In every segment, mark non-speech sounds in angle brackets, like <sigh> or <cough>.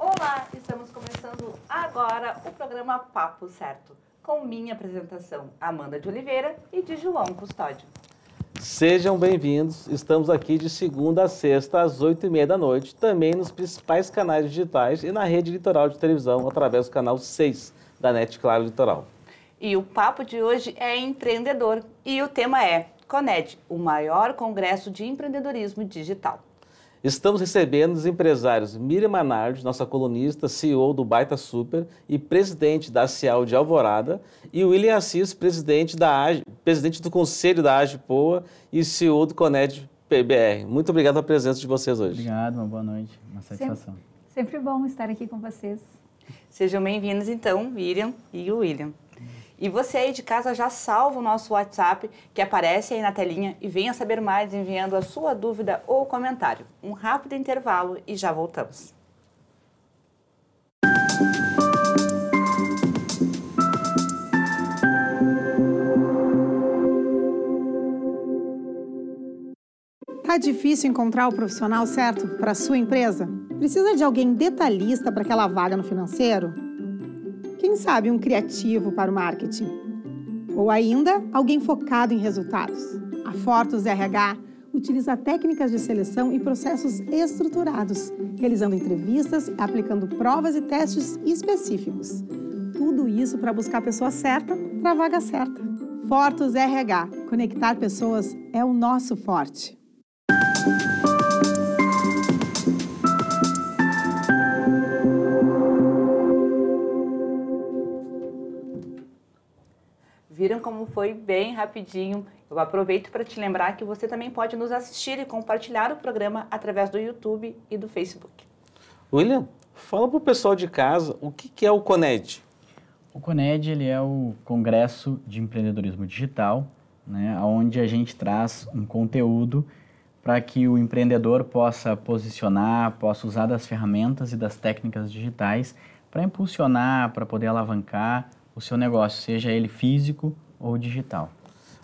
Olá, estamos começando agora o programa Papo Certo, com minha apresentação Amanda de Oliveira e de João Custódio. Sejam bem-vindos, estamos aqui de segunda a sexta às oito e meia da noite, também nos principais canais digitais e na rede litoral de televisão através do canal 6 da NET Claro Litoral. E o papo de hoje é empreendedor e o tema é Coned, o maior congresso de empreendedorismo digital. Estamos recebendo os empresários Miriam Manardi, nossa colunista, CEO do Baita Super e presidente da Cial de Alvorada, e William Assis, presidente, da presidente do Conselho da AGE e CEO do Coned PBR. Muito obrigado pela presença de vocês hoje. Obrigado, uma boa noite, uma satisfação. Sempre, sempre bom estar aqui com vocês. Sejam bem-vindos, então, Miriam e o William. E você aí de casa já salva o nosso WhatsApp que aparece aí na telinha e venha saber mais enviando a sua dúvida ou comentário. Um rápido intervalo e já voltamos. Tá difícil encontrar o profissional certo para sua empresa? Precisa de alguém detalhista para aquela vaga no financeiro? quem sabe um criativo para o marketing. Ou ainda, alguém focado em resultados. A Fortus RH utiliza técnicas de seleção e processos estruturados, realizando entrevistas, aplicando provas e testes específicos. Tudo isso para buscar a pessoa certa para a vaga certa. Fortus RH. Conectar pessoas é o nosso forte. Viram como foi bem rapidinho? Eu aproveito para te lembrar que você também pode nos assistir e compartilhar o programa através do YouTube e do Facebook. William, fala para o pessoal de casa o que, que é o CONED. O CONED ele é o Congresso de Empreendedorismo Digital, né, onde a gente traz um conteúdo para que o empreendedor possa posicionar, possa usar das ferramentas e das técnicas digitais para impulsionar, para poder alavancar o seu negócio, seja ele físico ou digital.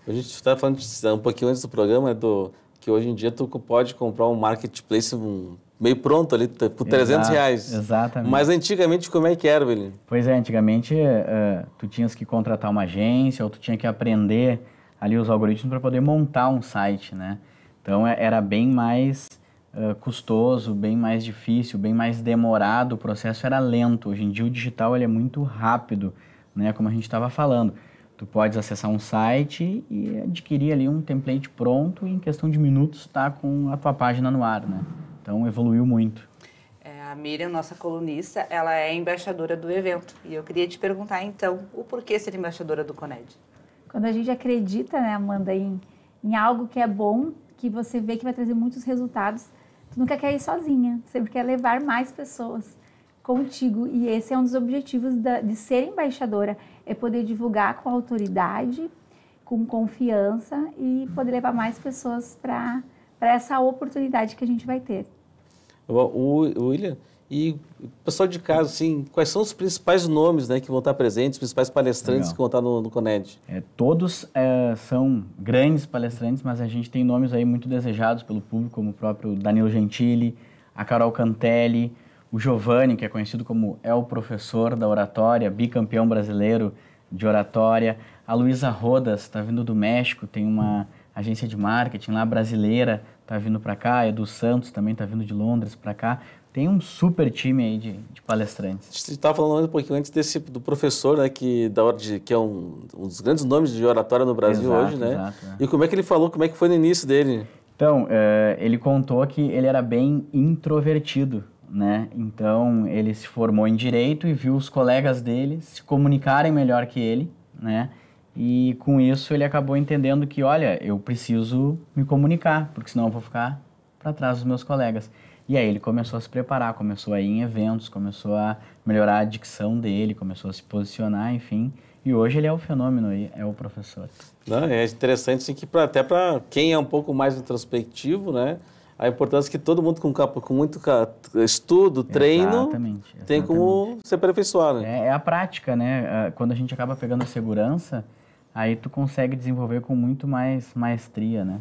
A gente estava falando um pouquinho antes do programa né, do que hoje em dia tu pode comprar um marketplace um, meio pronto ali tá, por 300 Exato, reais. Exatamente. Mas antigamente como é que era, Belinho? Pois é, antigamente uh, tu tinhas que contratar uma agência ou tu tinha que aprender ali os algoritmos para poder montar um site, né? Então é, era bem mais uh, custoso, bem mais difícil, bem mais demorado, o processo era lento. Hoje em dia o digital ele é muito rápido né? Como a gente estava falando. Tu podes acessar um site e adquirir ali um template pronto e em questão de minutos está com a tua página no ar, né? Então evoluiu muito. É, a Miriam, nossa colunista, ela é embaixadora do evento e eu queria te perguntar então o porquê ser embaixadora do Coned. Quando a gente acredita, né, Amanda, em, em algo que é bom, que você vê que vai trazer muitos resultados, tu nunca quer ir sozinha, sempre quer levar mais pessoas contigo. E esse é um dos objetivos da, de ser embaixadora, é poder divulgar com autoridade, com confiança e poder levar mais pessoas para essa oportunidade que a gente vai ter. O, William, e o pessoal de casa, assim, quais são os principais nomes né, que vão estar presentes, os principais palestrantes Legal. que vão estar no, no Coned? É, todos é, são grandes palestrantes, mas a gente tem nomes aí muito desejados pelo público, como o próprio Danilo Gentili, a Carol Cantelli, o Giovanni, que é conhecido como é o professor da oratória, bicampeão brasileiro de oratória. A Luísa Rodas está vindo do México, tem uma agência de marketing lá brasileira, está vindo para cá. Edu Santos também está vindo de Londres para cá. Tem um super time aí de, de palestrantes. Você estava tá falando um pouquinho antes desse, do professor, né, que, da, de, que é um, um dos grandes nomes de oratória no Brasil exato, hoje, né? Exato, é. E como é que ele falou, como é que foi no início dele? Então, eh, ele contou que ele era bem introvertido né? Então ele se formou em direito e viu os colegas dele se comunicarem melhor que ele, né? E com isso ele acabou entendendo que, olha, eu preciso me comunicar, porque senão eu vou ficar para trás dos meus colegas. E aí ele começou a se preparar, começou a ir em eventos, começou a melhorar a dicção dele, começou a se posicionar, enfim. E hoje ele é o fenômeno aí, é o professor. Não, é interessante sim que pra, até para quem é um pouco mais introspectivo, né? a importância é que todo mundo com, com muito estudo, treino, exatamente, exatamente. tem como se aperfeiçoar. Né? É, é, a prática, né? Ah, quando a gente acaba pegando a segurança, aí tu consegue desenvolver com muito mais maestria, né?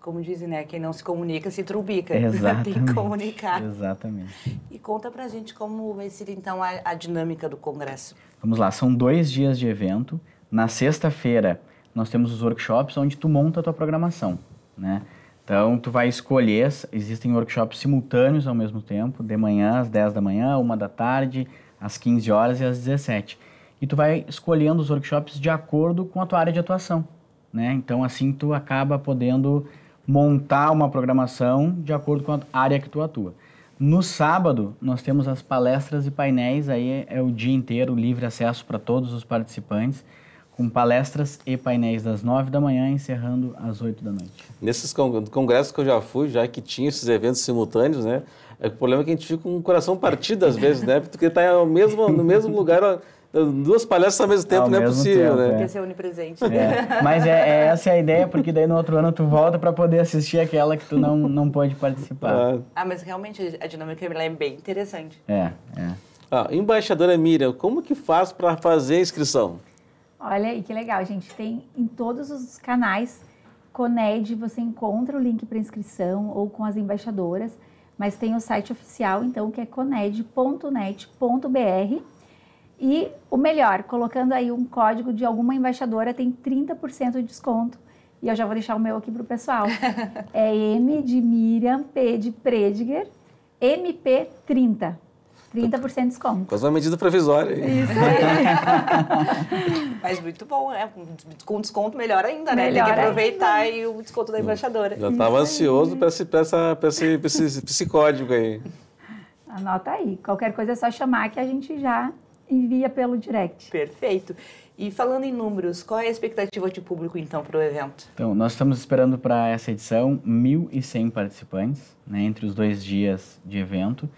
Como dizem, né? Quem não se comunica se trubica. Exatamente. <laughs> tem que comunicar. Exatamente. E conta pra gente como vai ser, então, a, a dinâmica do congresso. Vamos lá, são dois dias de evento. Na sexta-feira, nós temos os workshops onde tu monta a tua programação, né? Então, tu vai escolher, existem workshops simultâneos ao mesmo tempo, de manhã às 10 da manhã, 1 da tarde, às 15 horas e às 17. E tu vai escolhendo os workshops de acordo com a tua área de atuação, né? Então, assim, tu acaba podendo montar uma programação de acordo com a área que tu atua. No sábado, nós temos as palestras e painéis, aí é o dia inteiro, livre acesso para todos os participantes com palestras e painéis das 9 da manhã, encerrando às 8 da noite. Nesses congressos que eu já fui, já que tinha esses eventos simultâneos, né? É o problema é que a gente fica com o coração partido às vezes, né? Porque está no mesmo, no mesmo lugar, duas palestras ao mesmo tempo, ao não é mesmo é possível, tempo, né? É. Tem que ser onipresente. É. Mas é, é, essa é a ideia, porque daí no outro ano tu volta para poder assistir aquela que tu não, não pode participar. Ah. ah, mas realmente a dinâmica é bem interessante. É, é. Ah, embaixadora Miriam, como que faz para fazer a inscrição? Olha aí que legal, gente. Tem em todos os canais Coned, você encontra o link para inscrição ou com as embaixadoras, mas tem o site oficial, então, que é coned.net.br. E o melhor, colocando aí um código de alguma embaixadora, tem 30% de desconto. E eu já vou deixar o meu aqui para o pessoal. <laughs> É M de Miriam, P de Prediger, MP30. 30% de desconto. Faz uma medida provisória. Aí. Isso aí. <laughs> Mas muito bom, né? Com desconto melhor ainda, né? Melhor Tem que aproveitar e o desconto da embaixadora. Já estava ansioso para esse, essa, esse, esse, esse código aí. Anota aí. Qualquer coisa é só chamar que a gente já envia pelo direct. Perfeito. E falando em números, qual é a expectativa de público então para o evento? Então, nós estamos esperando para essa edição 1.100 participantes, né, entre os dois dias de evento.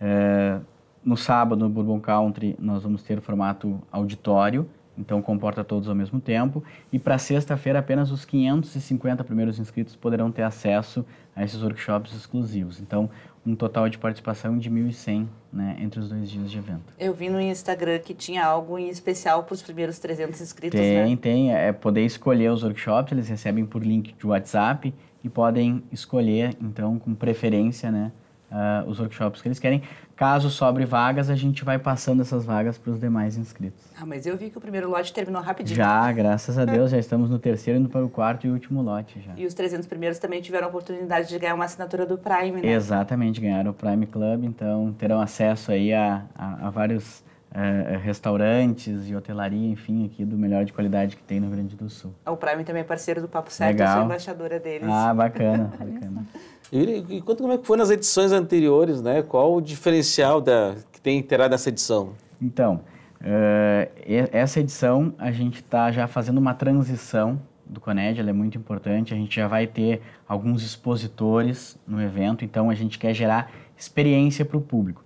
Uh, no sábado, no Bourbon Country, nós vamos ter o formato auditório, então comporta todos ao mesmo tempo. E para sexta-feira, apenas os 550 primeiros inscritos poderão ter acesso a esses workshops exclusivos. Então, um total de participação de 1.100 né, entre os dois dias de evento. Eu vi no Instagram que tinha algo em especial para os primeiros 300 inscritos, né? tem, né? Tem, É poder escolher os workshops, eles recebem por link de WhatsApp e podem escolher, então, com preferência, né? uh, os workshops que eles querem. Caso sobre vagas, a gente vai passando essas vagas para os demais inscritos. Ah, mas eu vi que o primeiro lote terminou rapidinho. Já, graças a <laughs> Deus, já estamos no terceiro, indo para o quarto e último lote já. E os 300 primeiros também tiveram a oportunidade de ganhar uma assinatura do Prime, né? Exatamente, ganharam o Prime Club, então terão acesso aí a, a, a vários eh, eh, restaurantes e hotelaria, enfim, aqui do melhor de qualidade que tem no Rio Grande do Sul. Ah, o Prime também é parceiro do Papo Certo, Legal. eu sou embaixadora deles. Ah, bacana, <laughs> bacana. E, quanto, como é que foi nas edições anteriores, né? Qual o diferencial da, que tem terá dessa edição? Então, uh, essa edição a gente está já fazendo uma transição do Coned, ela é muito importante. A gente já vai ter alguns expositores no evento, então a gente quer gerar experiência para o público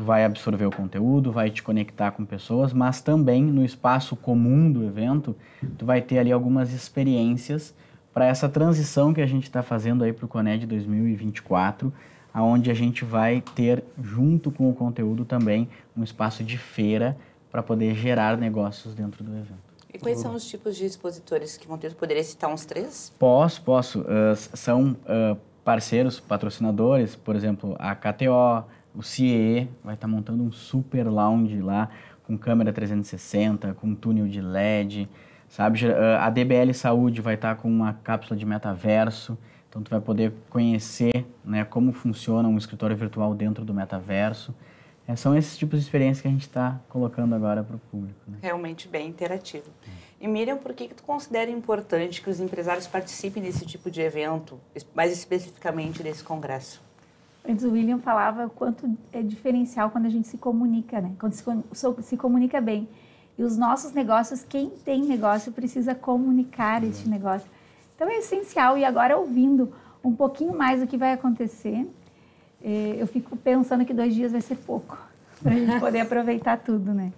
tu vai absorver o conteúdo, vai te conectar com pessoas, mas também no espaço comum do evento, tu vai ter ali algumas experiências para essa transição que a gente está fazendo aí para o Coned 2024, aonde a gente vai ter junto com o conteúdo também um espaço de feira para poder gerar negócios dentro do evento. E quais são os tipos de expositores que vão ter? Poderia citar uns três? Posso, posso. Uh, são uh, parceiros, patrocinadores, por exemplo, a KTO, o CIE vai estar tá montando um super lounge lá, com câmera 360, com túnel de LED, sabe? Ah, a DBL Saúde vai estar tá com uma cápsula de metaverso, então tu vai poder conhecer né, como funciona um escritório virtual dentro do metaverso. É, são esses tipos de experiências que a gente está colocando agora para o público. Né? Realmente bem interativo. E Miriam, por que, que tu considera importante que os empresários participem desse tipo de evento, mais especificamente desse congresso? Antes o William falava o quanto é diferencial quando a gente se comunica, né? Quando se, se comunica bem. E os nossos negócios, quem tem negócio precisa comunicar este uhum. negócio. Então é essencial. E agora ouvindo um pouquinho mais do que vai acontecer, eh, eu fico pensando que dois dias vai ser pouco <laughs> para a gente poder aproveitar tudo, né?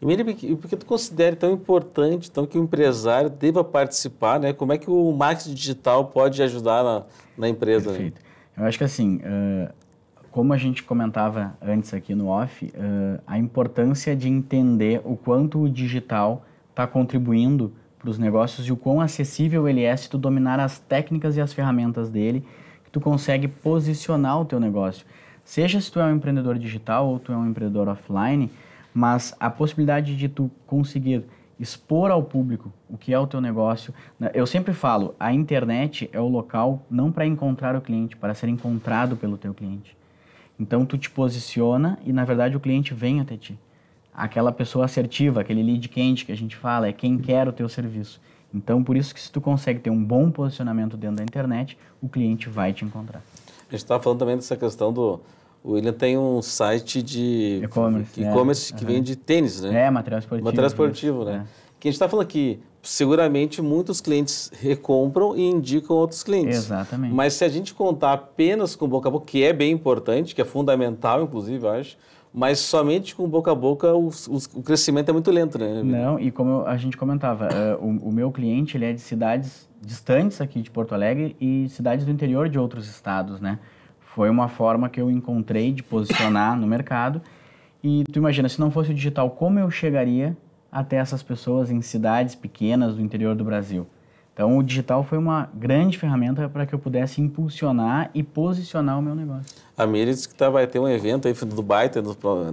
E Miriam, por que tu considera tão importante então, que o empresário deva participar? Né? Como é que o marketing digital pode ajudar na, na empresa? Né? Perfeito. Né? Eu acho que assim, uh, como a gente comentava antes aqui no off, uh, a importância de entender o quanto o digital está contribuindo para os negócios e o quão acessível ele é se tu dominar as técnicas e as ferramentas dele, que tu consegue posicionar o teu negócio. Seja se tu é um empreendedor digital ou tu é um empreendedor offline, mas a possibilidade de tu conseguir expor ao público o que é o teu negócio. Né? Eu sempre falo, a internet é o local não para encontrar o cliente, para ser encontrado pelo teu cliente. Então tu te posiciona e na verdade o cliente vem até ti. Aquela pessoa assertiva, aquele lead quente que a gente fala, é quem quer o teu serviço. Então por isso que se tu consegue ter um bom posicionamento dentro da internet, o cliente vai te encontrar. A gente estava falando também dessa questão do o William tem um site de e-commerce, né? e-commerce é, que uhum. vende tênis, né? É, material esportivo. Material esportivo, né? É. Que a gente está falando aqui, seguramente muitos clientes recompram e indicam outros clientes. Exatamente. Mas se a gente contar apenas com boca a boca, que é bem importante, que é fundamental, inclusive, eu acho, mas somente com boca a boca o, o, o crescimento é muito lento, né? Não, e como a gente comentava, uh, o, o, meu cliente ele é de cidades distantes aqui de Porto Alegre e cidades do interior de outros estados, né? Foi uma forma que eu encontrei de posicionar no mercado. E tu imagina, se não fosse o digital, como eu chegaria até essas pessoas em cidades pequenas do interior do Brasil? Então, o digital foi uma grande ferramenta para que eu pudesse impulsionar e posicionar o meu negócio. A Miriam disse que tá, vai ter um evento aí do Dubai, tá,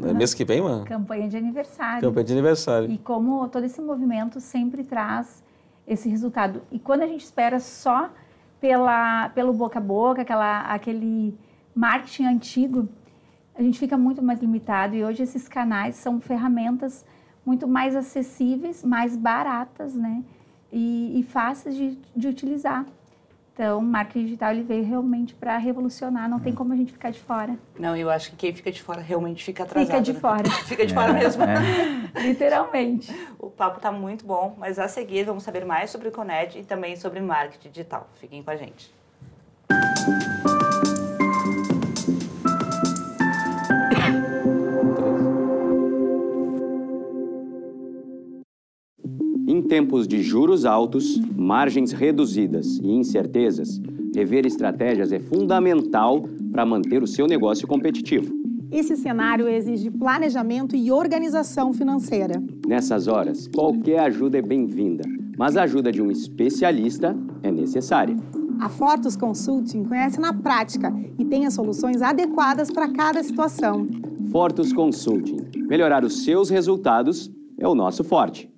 é mês que vem, mano? Campanha de aniversário. Campanha de aniversário. E como todo esse movimento sempre traz esse resultado. E quando a gente espera só pela, pelo boca a boca, aquela, aquele marketing antigo, a gente fica muito mais limitado. E hoje esses canais são ferramentas muito mais acessíveis, mais baratas, né? E, e fáceis de, de utilizar. Então, marketing digital ele veio realmente para revolucionar, não tem é. como a gente ficar de fora. Não, eu acho que quem fica de fora realmente fica atrasado. Fica de né? fora. <laughs> fica de é, fora mesmo. É. <laughs> Literalmente. O papo está muito bom, mas a seguir vamos saber mais sobre o Coned e também sobre marketing digital. Fiquem com a gente. tempos de juros altos, margens reduzidas e incertezas, rever estratégias é fundamental para manter o seu negócio competitivo. Esse cenário exige planejamento e organização financeira. Nessas horas, qualquer ajuda é bem-vinda, mas a ajuda de um especialista é necessária. A Fortus Consulting conhece na prática e tem as soluções adequadas para cada situação. Fortus Consulting. Melhorar os seus resultados é o nosso forte.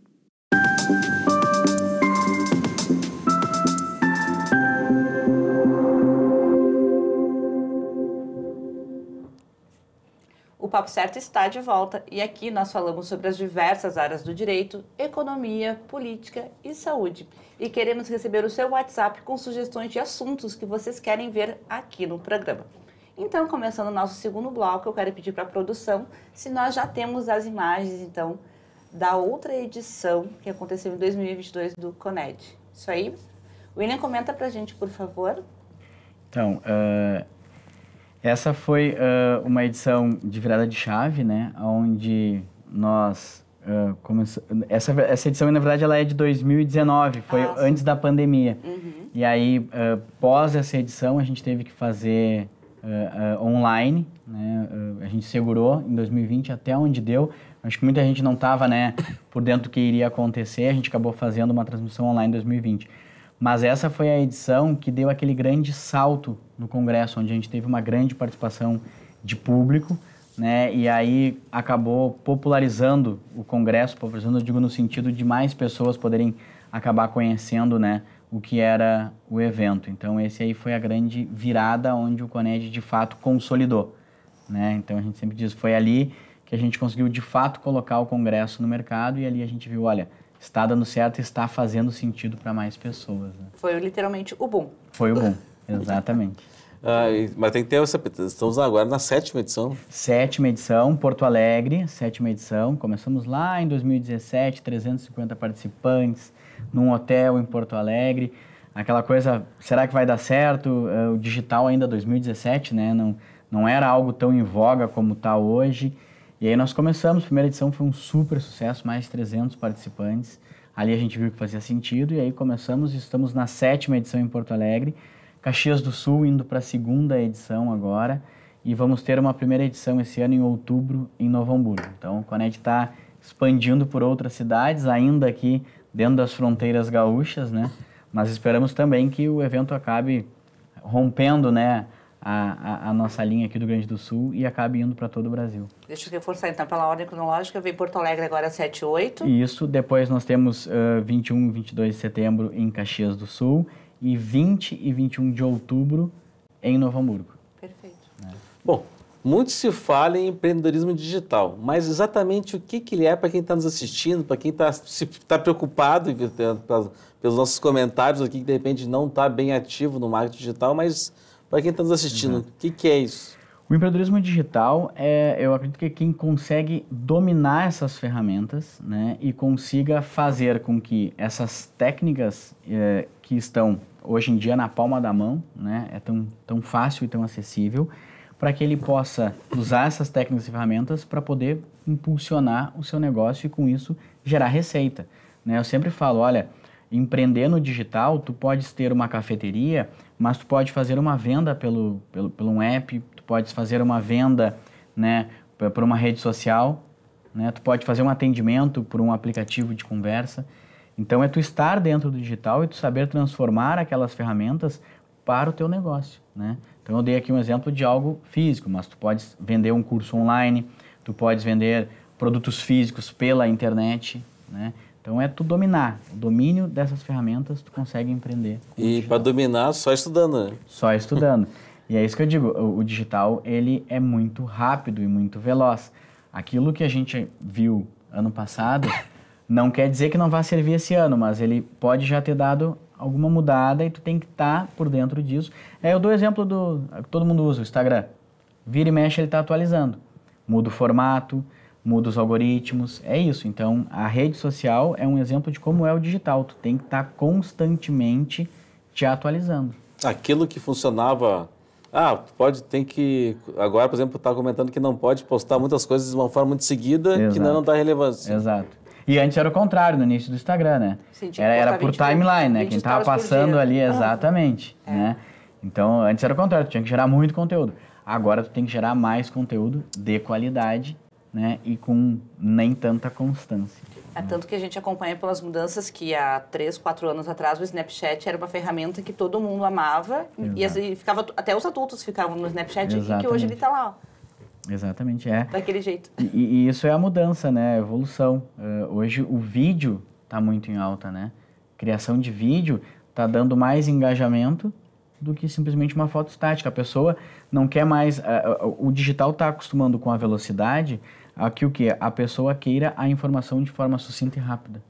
O Papo Certo está de volta e aqui nós falamos sobre as diversas áreas do direito, economia, política e saúde. E queremos receber o seu WhatsApp com sugestões de assuntos que vocês querem ver aqui no programa. Então, começando o nosso segundo bloco, eu quero pedir para a produção se nós já temos as imagens, então, da outra edição que aconteceu em 2022 do CONED. Isso aí. William, comenta para a gente, por favor. Então, uh, essa foi uh, uma edição de virada de chave, né? Onde nós uh, eh, começamos... Essa, essa edição, na verdade, ela é de 2019, foi ah, antes da pandemia. Uhum. E aí, pós essa edição, a gente teve que fazer uh, uh, online, né? Uh, a gente segurou em 2020 até onde deu. Acho que muita gente não estava, né, por dentro do que iria acontecer. A gente acabou fazendo uma transmissão online em 2020. Mas essa foi a edição que deu aquele grande salto no Congresso, onde a gente teve uma grande participação de público, né? E aí acabou popularizando o Congresso, popularizando, eu digo no sentido de mais pessoas poderem acabar conhecendo, né, o que era o evento. Então esse aí foi a grande virada onde o Coned de fato consolidou, né? Então a gente sempre diz, foi ali que a gente conseguiu de fato colocar o congresso no mercado e ali a gente viu, olha, está dando certo, está fazendo sentido para mais pessoas. Né? Foi literalmente o boom. Foi o boom, <laughs> exatamente. ah, mas tem que ter essa. Estamos agora na sétima edição. Sétima edição, Porto Alegre, sétima edição. Começamos lá em 2017, 350 participantes, num hotel em Porto Alegre. Aquela coisa, será que vai dar certo? É, o digital ainda 2017, é né? Não, não era algo tão em voga como está hoje. E aí nós começamos, a primeira edição foi um super sucesso, mais de 300 participantes. Ali a gente viu que fazia sentido e aí começamos, estamos na sétima edição em Porto Alegre, Caxias do Sul indo para a segunda edição agora e vamos ter uma primeira edição esse ano em outubro em Novo Hamburgo. Então, a Conect está expandindo por outras cidades, ainda aqui dentro das fronteiras gaúchas, né? Mas esperamos também que o evento acabe rompendo, né? A, a, a, nossa linha aqui do Grande do Sul e acaba indo para todo o Brasil. Deixa eu reforçar então, pela ordem cronológica, vem Porto Alegre agora 7 e 8. Isso, depois nós temos uh, 21 e 22 de setembro em Caxias do Sul e 20 e 21 de outubro em Novo Hamburgo. Perfeito. É. Bom, muito se fala em empreendedorismo digital, mas exatamente o que, que ele é para quem está nos assistindo, para quem está tá preocupado pelos nossos comentários aqui, que de repente não está bem ativo no marketing digital, mas para quem está nos assistindo, uhum. o uhum. que, que é isso? O empreendedorismo digital é, eu acredito que é quem consegue dominar essas ferramentas, né, e consiga fazer com que essas técnicas é, que estão hoje em dia na palma da mão, né, é tão, tão fácil e tão acessível, para que ele possa usar essas técnicas e ferramentas para poder impulsionar o seu negócio e com isso gerar receita. Né? Eu sempre falo, olha, empreender no digital, tu pode ter uma cafeteria, mas tu pode fazer uma venda pelo, pelo, pelo um app, tu pode fazer uma venda né, por uma rede social, né? tu pode fazer um atendimento por um aplicativo de conversa. Então é tu estar dentro do digital e tu saber transformar aquelas ferramentas para o teu negócio, né? Então eu dei aqui um exemplo de algo físico, mas tu podes vender um curso online, tu podes vender produtos físicos pela internet, né? Então é tu dominar. O domínio dessas ferramentas tu consegue empreender. E para dominar só estudando, né? Só estudando. e é isso que eu digo, o, o digital ele é muito rápido e muito veloz. Aquilo que a gente viu ano passado não quer dizer que não vá servir esse ano, mas ele pode já ter dado alguma mudada e tu tem que estar tá por dentro disso. É, eu dou o exemplo do. Todo mundo usa o Instagram. Vira e mexe, ele está atualizando. Muda o formato, muda os algoritmos. É isso. Então, a rede social é um exemplo de como é o digital. Tu tem que estar tá constantemente te atualizando. Aquilo que funcionava ah, pode, tem que. Agora, por exemplo, está comentando que não pode postar muitas coisas de uma forma muito seguida, Exato. que não, não é dá relevância. Exato. E antes era o contrário, no início do Instagram, né? Sim, era, era por timeline, né? Quem tava passando ali, ah, exatamente, é. né? Então, antes era o contrário, tinha que gerar muito conteúdo. Agora tu tem que gerar mais conteúdo de qualidade, né? E com nem tanta constância. É tanto que a gente acompanha pelas mudanças que há três, quatro anos atrás o Snapchat era uma ferramenta que todo mundo amava Exato. e, ficava até os adultos ficavam no Snapchat Exatamente. e que hoje ele está lá. Ó Exatamente, é. Daquele jeito. E, e, isso é a mudança, né? A evolução. Uh, hoje o vídeo está muito em alta, né? Criação de vídeo está dando mais engajamento do que simplesmente uma foto estática. A pessoa não quer mais. Uh, o digital está acostumando com a velocidade a que o que a pessoa queira a informação de forma sucinta e rápida.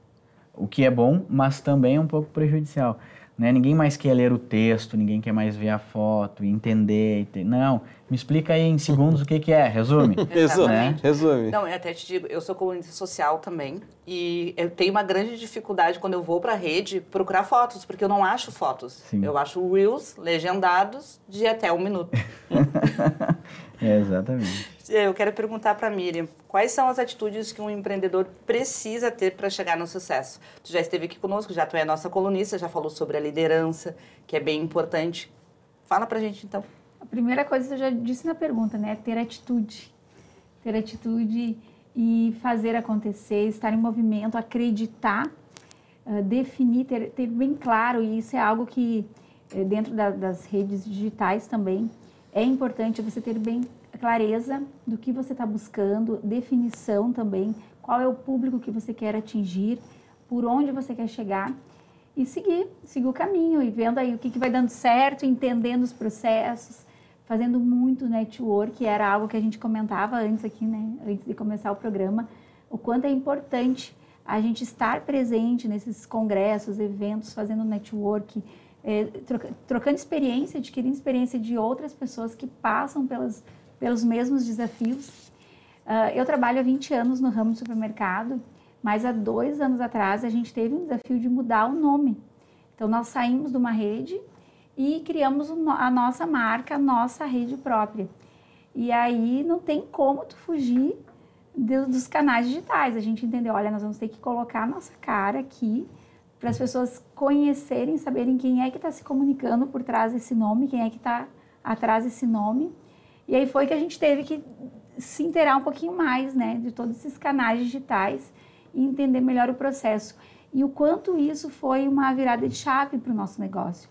O que é bom, mas também é um pouco prejudicial. Né? Ninguém mais quer ler o texto, ninguém quer mais ver a foto, entender. Não me explica aí em segundos o que, que é, resume. <laughs> resume, né? resume. Não, eu até te digo, eu sou comunista social também e eu tenho uma grande dificuldade quando eu vou para a rede procurar fotos, porque eu não acho fotos. Sim. Eu acho reels legendados de até um minuto. <laughs> é, exatamente. É, eu quero perguntar para Miriam, quais são as atitudes que um empreendedor precisa ter para chegar no sucesso? Tu já esteve aqui conosco, já tu é nossa colunista, já falou sobre a liderança, que é bem importante. Fala para a gente então. A primeira coisa que eu já disse na pergunta, né? É ter atitude. Ter atitude e fazer acontecer, estar em movimento, acreditar, ah, definir, ter, ter bem claro, e isso é algo que eh, dentro da, das redes digitais também é importante você ter bem clareza do que você está buscando, definição também, qual é o público que você quer atingir, por onde você quer chegar e seguir, seguir o caminho e vendo aí o que, que vai dando certo, entendendo os processos, fazendo muito network, era algo que a gente comentava antes aqui, né, antes de começar o programa, o quanto é importante a gente estar presente nesses congressos, eventos, fazendo network, é, troca, trocando experiência, adquirindo experiência de outras pessoas que passam pelas, pelos mesmos desafios. Uh, eu trabalho há 20 anos no ramo do supermercado, mas há dois anos atrás a gente teve um desafio de mudar o nome. Então, nós saímos de uma rede e criamos a nossa marca, a nossa rede própria. E aí não tem como tu fugir dos canais digitais. A gente entendeu, olha, nós vamos ter que colocar a nossa cara aqui para as pessoas conhecerem, saberem quem é que está se comunicando por trás desse nome, quem é que está atrás desse nome. E aí foi que a gente teve que se inteirar um pouquinho mais, né, de todos esses canais digitais e entender melhor o processo. E o quanto isso foi uma virada de chave para o nosso negócio.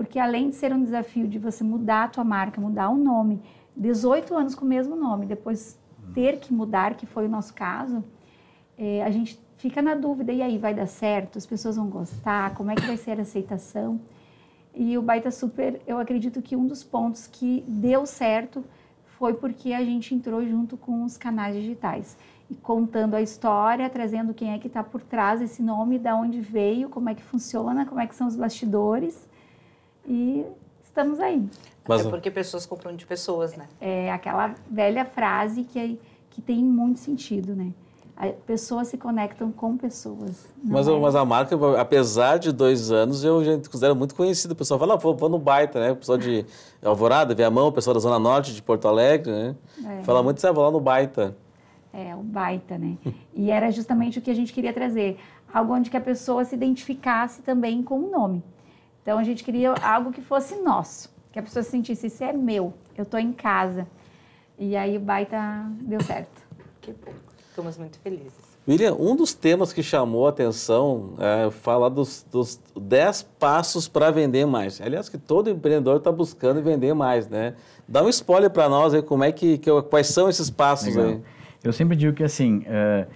Porque além de ser um desafio de você mudar a tua marca, mudar o nome, 18 anos com o mesmo nome, depois ter que mudar, que foi o nosso caso, é, a gente fica na dúvida, e aí, vai dar certo? As pessoas vão gostar? Como é que vai ser a aceitação? E o Baita Super, eu acredito que um dos pontos que deu certo foi porque a gente entrou junto com os canais digitais e contando a história, trazendo quem é que está por trás desse nome, da onde veio, como é que funciona, como é que são os bastidores e estamos aí. Mas, Até porque pessoas compram de pessoas, né? É aquela velha frase que, é, que tem muito sentido, né? pessoas se conectam com pessoas. Mas, é? mas, a marca, apesar de dois anos, eu já considero muito conhecida. O pessoal fala, ah, vou, vou, no baita, né? O pessoal de <laughs> Alvorada, Viamão, o pessoal da Zona Norte, de Porto Alegre, né? É. Fala muito, ah, vou lá no baita. É, o baita, né? <laughs> e era justamente o que a gente queria trazer. Algo onde que a pessoa se identificasse também com o nome. Então a gente queria algo que fosse nosso, que a pessoa sentisse isso é meu, eu estou em casa. E aí o baita deu certo. Que bom. Estamos muito felizes. William, um dos temas que chamou a atenção é falar dos, dos 10 passos para vender mais. Aliás, que todo empreendedor está buscando vender mais, né? Dá um spoiler para nós aí, como é que, que, quais são esses passos Legal. aí. Eu sempre digo que assim, uh,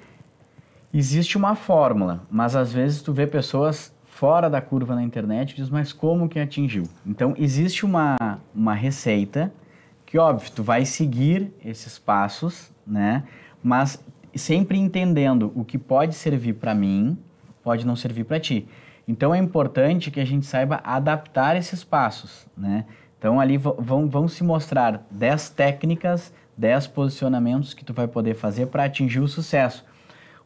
existe uma fórmula, mas às vezes tu vê pessoas fora da curva na internet, diz, mas como que atingiu? Então, existe uma, uma receita que, óbvio, tu vai seguir esses passos, né? Mas sempre entendendo o que pode servir para mim, pode não servir para ti. Então, é importante que a gente saiba adaptar esses passos, né? Então, ali vão, vão se mostrar 10 técnicas, 10 posicionamentos que tu vai poder fazer para atingir o sucesso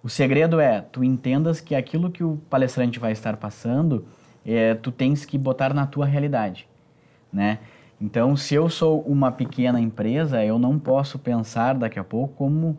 o segredo é tu entendas que aquilo que o palestrante vai estar passando, é, tu tens que botar na tua realidade, né? Então, se eu sou uma pequena empresa, eu não posso pensar daqui a pouco como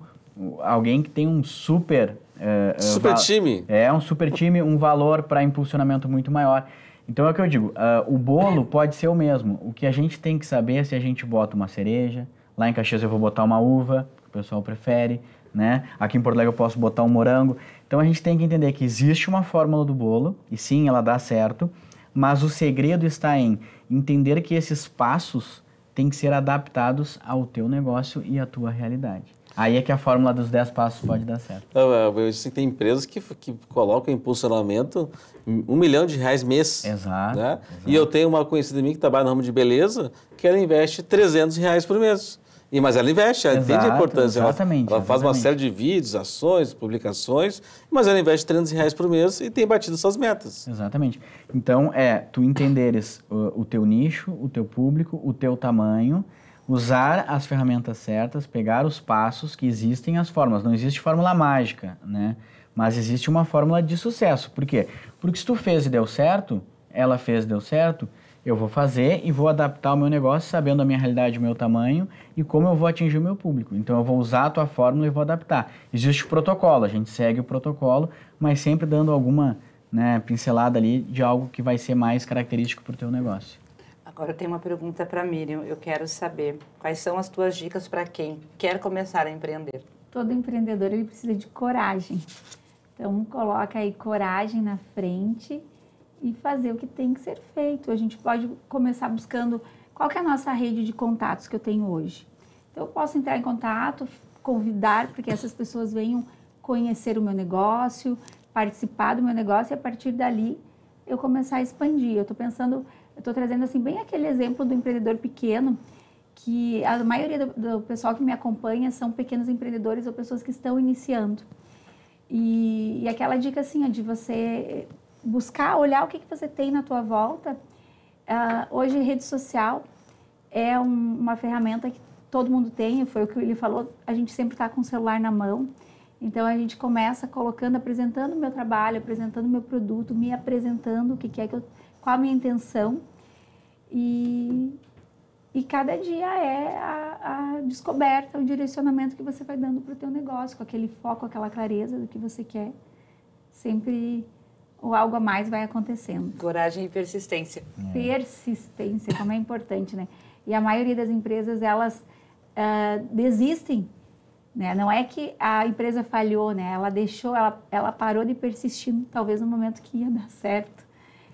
alguém que tem um super uh, super time é um super time, um valor para impulsionamento muito maior. Então é o que eu digo, uh, o bolo pode ser o mesmo. O que a gente tem que saber é se a gente bota uma cereja, lá em Caxias eu vou botar uma uva, o pessoal prefere né? Aqui em Porto Alegre eu posso botar um morango. Então a gente tem que entender que existe uma fórmula do bolo, e sim, ela dá certo, mas o segredo está em entender que esses passos têm que ser adaptados ao teu negócio e à tua realidade. Aí é que a fórmula dos 10 passos pode dar certo. É, eu assim que tem empresas que, que colocam em impulsionamento um milhão de reais mês. Exato, né? exato. E eu tenho uma conhecida minha que trabalha no ramo de beleza, que ela investe 300 reais por mês. E, mas ela investe, ela Exato, entende a importância. Exatamente. Ela, ela faz uma série de vídeos, ações, publicações, mas ela investe 300 reais por mês e tem batido suas metas. Exatamente. Então, é, tu entenderes o, o teu nicho, o teu público, o teu tamanho, usar as ferramentas certas, pegar os passos que existem as fórmulas. Não existe fórmula mágica, né? Mas existe uma fórmula de sucesso. Por quê? Porque se tu fez e deu certo, ela fez e deu certo, eu vou fazer e vou adaptar o meu negócio sabendo a minha realidade, o meu tamanho e como eu vou atingir o meu público. Então eu vou usar a tua fórmula e vou adaptar. Existe o protocolo, a gente segue o protocolo, mas sempre dando alguma né, pincelada ali de algo que vai ser mais característico para o teu negócio. Agora eu tenho uma pergunta para Miriam. Eu quero saber quais são as tuas dicas para quem quer começar a empreender. Todo empreendedor ele precisa de coragem. Então coloca aí coragem na frente e fazer o que tem que ser feito. A gente pode começar buscando qual é a nossa rede de contatos que eu tenho hoje. Então, eu posso entrar em contato, convidar para que essas pessoas venham conhecer o meu negócio, participar do meu negócio e a partir dali eu começar a expandir. Eu estou pensando, eu estou trazendo assim bem aquele exemplo do empreendedor pequeno que a maioria do, do pessoal que me acompanha são pequenos empreendedores ou pessoas que estão iniciando. E, e, aquela dica assim, de você buscar, olhar o que, que você tem na tua volta. Uh, hoje, rede social é um, uma ferramenta que todo mundo tem, foi o que ele falou, a gente sempre está com o celular na mão. Então, a gente começa colocando, apresentando o meu trabalho, apresentando o meu produto, me apresentando o que, que é que eu, qual a minha intenção. E, e cada dia é a, a descoberta, o direcionamento que você vai dando para o teu negócio, com aquele foco, aquela clareza do que você quer. Sempre o algo a mais vai acontecendo. Coragem e persistência. É. Persistência, como é importante, né? E a maioria das empresas, elas uh, desistem, né? Não é que a empresa falhou, né? Ela deixou, ela, ela parou de persistir, talvez no momento que ia dar certo.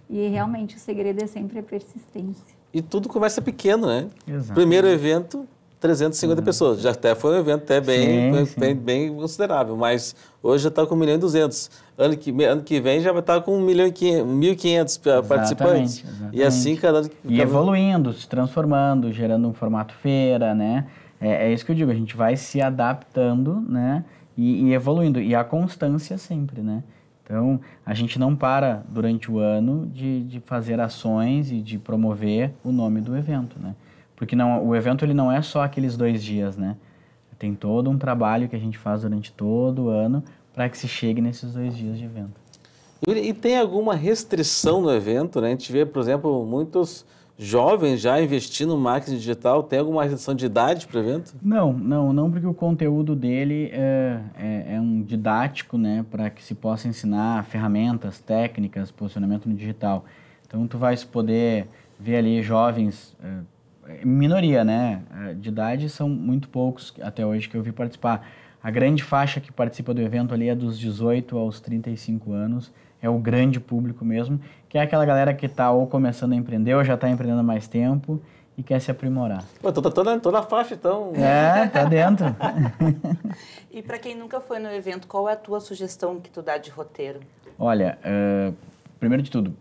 E realmente o segredo é sempre a persistência. E tudo começa pequeno, né? Exato. Primeiro evento, 350 uhum. pessoas. Já até foi um evento até bem, sim, sim. bem, bem, considerável, mas hoje já está com 1 milhão e 200. Ano que, ano que vem já vai estar tá com 1 milhão e 1.500 participantes. Exatamente. E assim cada ano... E evoluindo, se transformando, gerando um formato feira, né? É, é, isso que eu digo, a gente vai se adaptando, né? E, e evoluindo. E a constância sempre, né? Então, a gente não para durante o ano de, de fazer ações e de promover o nome do evento, né? Porque não, o evento ele não é só aqueles dois dias, né? Tem todo um trabalho que a gente faz durante todo o ano para que se chegue nesses dois dias de evento. E, tem alguma restrição no evento, né? A gente vê, por exemplo, muitos jovens já investindo no marketing digital. Tem alguma restrição de idade para o evento? Não, não, não, porque o conteúdo dele é, é, é um didático, né? Para que se possa ensinar ferramentas, técnicas, posicionamento no digital. Então, tu vais poder ver ali jovens... É, minoria, né? É, de idade são muito poucos até hoje que eu vi participar. A grande faixa que participa do evento ali é dos 18 aos 35 anos, é o grande público mesmo, que é aquela galera que está ou começando a empreender ou já está empreendendo há mais tempo e quer se aprimorar. Estou tô, tô, tô, na, tô na faixa, então. É, tá dentro. <laughs> e para quem nunca foi no evento, qual é a tua sugestão que tu dá de roteiro? Olha, uh, primeiro de tudo,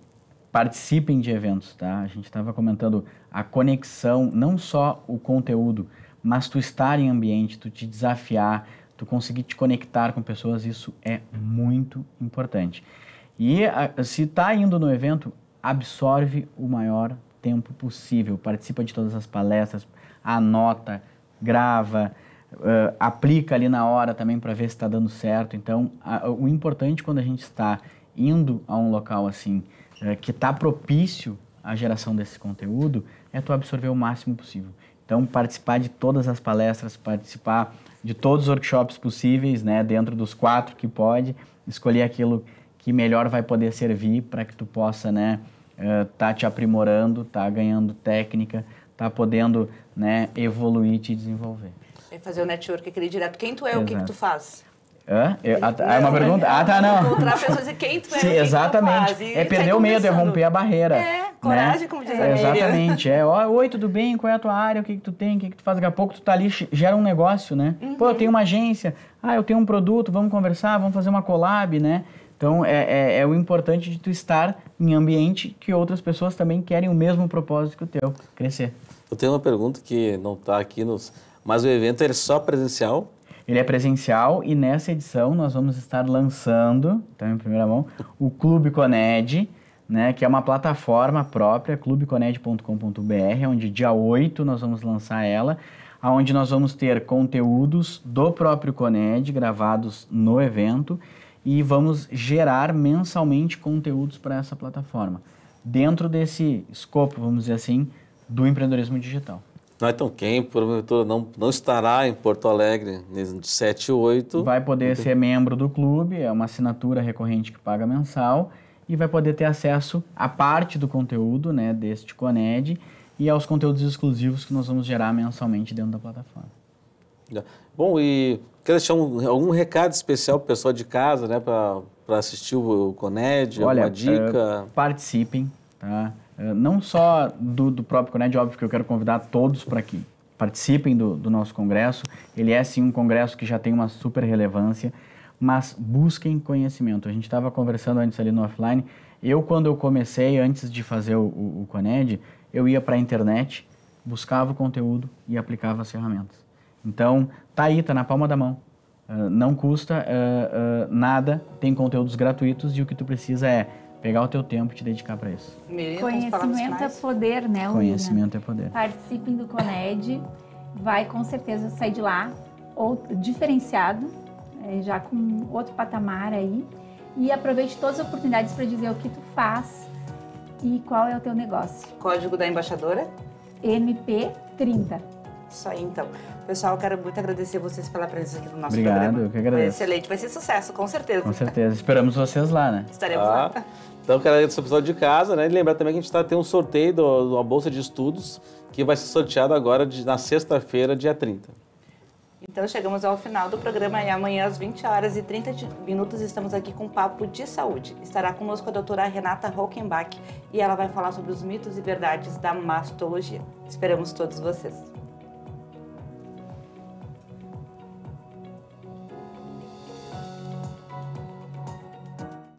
participem de eventos, tá? A gente estava comentando a conexão, não só o conteúdo, mas tu estar em ambiente, tu te desafiar, tu conseguir te conectar com pessoas, isso é muito importante. E a, se está indo no evento, absorve o maior tempo possível, participa de todas as palestras, anota, grava, uh, aplica ali na hora também para ver se está dando certo. Então, a, o importante quando a gente está indo a um local assim, é, que está propício à geração desse conteúdo é tu absorver o máximo possível. Então, participar de todas as palestras, participar de todos os workshops possíveis, né, dentro dos quatro que pode, escolher aquilo que melhor vai poder servir para que tu possa, né, uh, tá te aprimorando, tá ganhando técnica, tá podendo, né, evoluir, te desenvolver. É fazer o network aquele direto. Quem tu é, Exato. o que, que tu faz? Hã? Eu, não, ah, tá, é uma pergunta? Né? Ah, tá, não. Encontrar <laughs> pessoas e quem tu é. Sim, exatamente. É perder o medo, é romper a barreira. É, né? coragem, né? como diz é, Exatamente. É, ó, oi, tudo bem? Qual é a tua área? O que, que tu tem? O que, que tu faz? Daqui a pouco tu tá ali, gera um negócio, né? Uhum. Pô, eu tenho uma agência. Ah, eu tenho um produto, vamos conversar, vamos fazer uma collab, né? Então, é, é, é o importante de tu estar em ambiente que outras pessoas também querem o mesmo propósito que o teu, crescer. Eu tenho uma pergunta que não tá aqui nos... Mas o evento é só presencial ele é presencial e nessa edição nós vamos estar lançando, então em primeira mão, o Clube Coned, né, que é uma plataforma própria, clubeconed.com.br, onde dia 8 nós vamos lançar ela, onde nós vamos ter conteúdos do próprio Coned gravados no evento e vamos gerar mensalmente conteúdos para essa plataforma, dentro desse escopo, vamos dizer assim, do empreendedorismo digital não é tão quente, porventura é não, não estará em Porto Alegre de 7 e 8. Vai poder então, ser membro do clube, é uma assinatura recorrente que paga mensal e vai poder ter acesso à parte do conteúdo né, deste Coned e aos conteúdos exclusivos que nós vamos gerar mensalmente dentro da plataforma. Bom, e quer deixar um, algum recado especial para o pessoal de casa, né, para assistir o Coned, Olha, alguma dica? Uh, participem, tá? É, não só do, do próprio CONED, óbvio que eu quero convidar todos para que participem do, do nosso congresso. Ele é sim um congresso que já tem uma super relevância, mas busquem conhecimento. A gente estava conversando antes ali no offline. Eu, quando eu comecei, antes de fazer o, o, CONED, eu ia para a internet, buscava o conteúdo e aplicava as ferramentas. Então, tá aí, tá na palma da mão. Uh, não custa uh, uh, nada, tem conteúdos gratuitos e o que tu precisa é pegar o teu tempo e te dedicar para isso. Conhecimento é poder, né, Luna? Conhecimento é poder. Participem do Coned, vai com certeza sair de lá diferenciado, é, já com outro patamar aí. E aproveite todas as oportunidades para dizer o que tu faz e qual é o teu negócio. Código da embaixadora? MP30. Isso aí, então. Pessoal, quero muito agradecer vocês pela presença aqui no nosso Obrigado, programa. Obrigado, eu que agradeço. Foi excelente, vai ser sucesso, com certeza. Com certeza, esperamos vocês lá, né? Estaremos ah. lá. Então, quero agradecer o pessoal de casa, né? E lembrar também que a gente está tendo um sorteio de uma bolsa de estudos que vai ser sorteado agora de, na sexta-feira, dia 30. Então, chegamos ao final do programa e amanhã às 20 horas e 30 minutos estamos aqui com um papo de saúde. Estará conosco a doutora Renata Rockenbach e ela vai falar sobre os mitos e verdades da mastologia. Esperamos todos vocês.